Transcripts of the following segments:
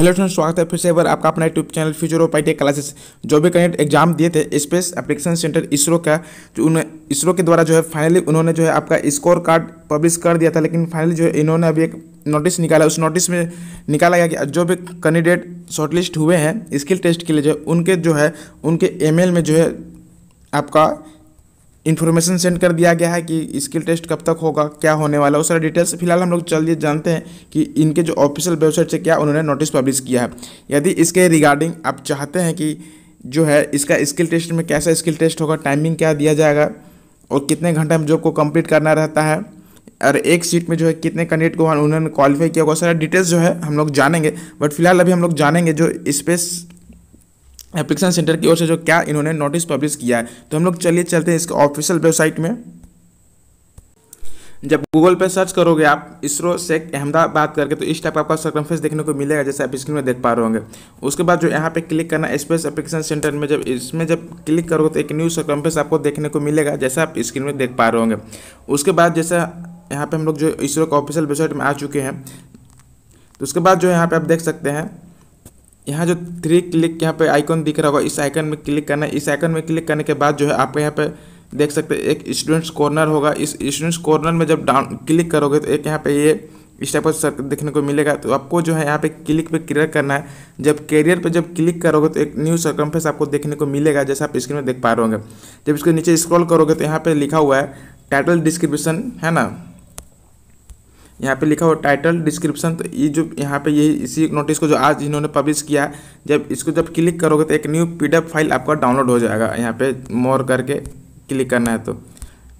hello friends स्वागत है फिर से एक बार आपका अपना YouTube channel future of I classes जो भी कनेक्ट एग्जाम दिए थे स्पेस एप्लीकेशन सेंटर इसरो का जो उन्हें इसरो के द्वारा जो है फाइनली उन्होंने जो है आपका स्कोर कार्ड पब्लिश कर दिया था लेकिन फाइनली जो है इन्होंने अभी एक नोटिस निकाला उस नोटिस में निकाला गया कि जो भी कैंडिडेट शॉर्टलिस्ट हुए हैं स्किल टेस्ट के लिए जो उनके जो है उनके ईमेल में जो है आपका इन्फॉर्मेशन सेंड कर दिया गया है कि स्किल टेस्ट कब तक होगा क्या होने वाला है वो सारा डिटेल्स फिलहाल हम लोग जल्दी जानते हैं कि इनके जो ऑफिशियल वेबसाइट से क्या उन्होंने नोटिस पब्लिश किया है यदि इसके रिगार्डिंग आप चाहते हैं कि जो है इसका स्किल टेस्ट में कैसा स्किल टेस्ट होगा टाइमिंग क्या दिया जाएगा और कितने घंटे में जॉब को कम्प्लीट करना रहता है और एक सीट में जो है कितने कैंडिडेट को उन्होंने क्वालिफाई किया होगा सारा डिटेल्स जो है हम लोग जानेंगे बट फिलहाल अभी हम लोग जानेंगे जो स्पेस एप्लीकेशन सेंटर की ओर से जो क्या इन्होंने नोटिस पब्लिश किया है तो हम लोग चलिए चलते हैं इसके ऑफिशियल वेबसाइट में जब गूगल पे सर्च करोगे आप इसरो सेक अहमदाबाद करके तो इस टाइप का आपका सर्कमफेस देखने को मिलेगा जैसे आप स्क्रीन में देख पा रहे होंगे उसके बाद जो यहाँ पे क्लिक करना स्पेस एप्लीकेशन सेंटर में जब इसमें जब क्लिक करोगे तो एक न्यू सर्कमफेस आपको देखने को मिलेगा जैसे आप स्क्रीन में देख पा रहे होंगे उसके बाद जैसे यहाँ पर हम लोग जो इसरो के ऑफिशियल वेबसाइट में आ चुके हैं तो उसके बाद जो यहाँ पे आप देख सकते हैं यहाँ जो थ्री क्लिक यहाँ पे आइकन दिख रहा होगा इस आइकन में क्लिक करना है इस आइकन में क्लिक करने के बाद जो है आप यहाँ पे देख सकते हैं एक स्टूडेंट्स कॉर्नर होगा इस स्टूडेंट्स कॉर्नर में जब डाउन क्लिक करोगे तो एक यहाँ पे ये इस टाइप का देखने को मिलेगा तो आपको जो है यहाँ पे क्लिक पे क्लियर करना है जब कैरियर पे जब क्लिक करोगे तो एक न्यू सर्कम्फेस आपको देखने को मिलेगा जैसा आप स्क्रीन में देख पा रहे होंगे जब इसके नीचे स्क्रॉल करोगे तो यहाँ पे लिखा हुआ है टाइटल डिस्क्रिप्शन है ना यहाँ पे लिखा हुआ टाइटल डिस्क्रिप्शन तो ये जो यहाँ पे यही इसी नोटिस को जो आज इन्होंने पब्लिश किया जब इसको जब क्लिक करोगे तो एक न्यू पीडीएफ फाइल आपका डाउनलोड हो जाएगा यहाँ पे मोर करके क्लिक करना है तो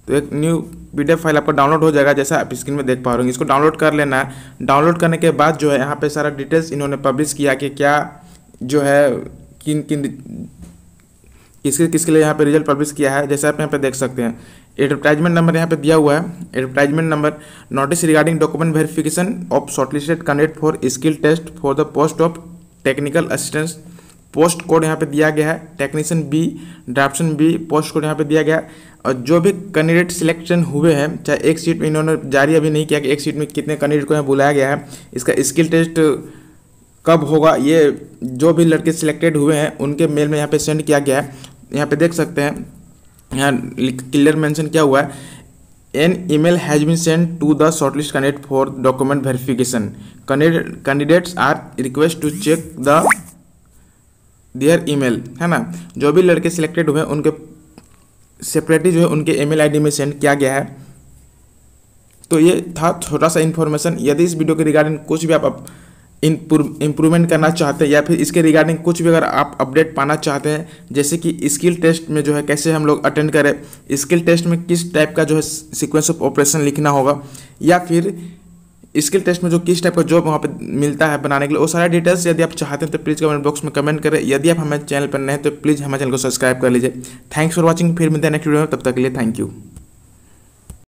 तो एक न्यू पीडीएफ फाइल आपका डाउनलोड हो जाएगा जैसा आप स्क्रीन में देख पा रहे इसको डाउनलोड कर लेना है डाउनलोड करने के बाद जो है यहाँ पर सारा डिटेल्स इन्होंने पब्लिश किया कि क्या जो है किन किन किसके किसके लिए यहाँ पे रिजल्ट पब्लिश किया है जैसे आप यहाँ पे देख सकते हैं एडवर्टाइजमेंट नंबर यहाँ पे दिया हुआ है advertisement number notice regarding document verification of shortlisted candidate for skill test for the post of technical assistance post code यहाँ पे दिया गया है technician B draftsman B post code यहाँ पे दिया गया है और जो भी कैंडिडेट सिलेक्शन हुए हैं चाहे एक सीट में इन्होंने जारी अभी नहीं किया कि एक सीट में कितने कैंडिडेट को यहाँ बुलाया गया है इसका स्किल टेस्ट कब होगा ये जो भी लड़के सिलेक्टेड हुए हैं उनके मेल में यहाँ पे सेंड किया गया है यहाँ पे देख सकते हैं यहाँ क्लियर मेंशन क्या हुआ है an email has been send to the shortlist candidate for document verification candidates are request to check the their email है ना जो भी लड़के सिलेक्टेड हुए उनके सेपरेटली जो है उनके ईमेल आईडी में सेंड किया गया है तो ये था छोटा सा इन्फॉर्मेशन यदि इस वीडियो के रिगार्डिंग कुछ भी आप, आप इम्प्रूवमेंट करना चाहते हैं या फिर इसके रिगार्डिंग कुछ भी अगर आप अपडेट पाना चाहते हैं जैसे कि स्किल टेस्ट में जो है कैसे हम लोग अटेंड करें स्किल टेस्ट में किस टाइप का जो है सीक्वेंस ऑफ ऑपरेशन लिखना होगा या फिर स्किल टेस्ट में जो किस टाइप का जॉब वहाँ पे मिलता है बनाने के लिए वो सारे डिटेल्स यदि आप चाहते हैं तो प्लीज़ कमेंट बॉक्स में कमेंट करें यदि आप हमारे चैनल पर नए हैं तो प्लीज़ हमारे चैनल को सब्सक्राइब कर लीजिए थैंक्स फॉर वॉचिंग फिर मिलते हैं नेक्स्ट वीडियो में तब तक के लिए थैंक यू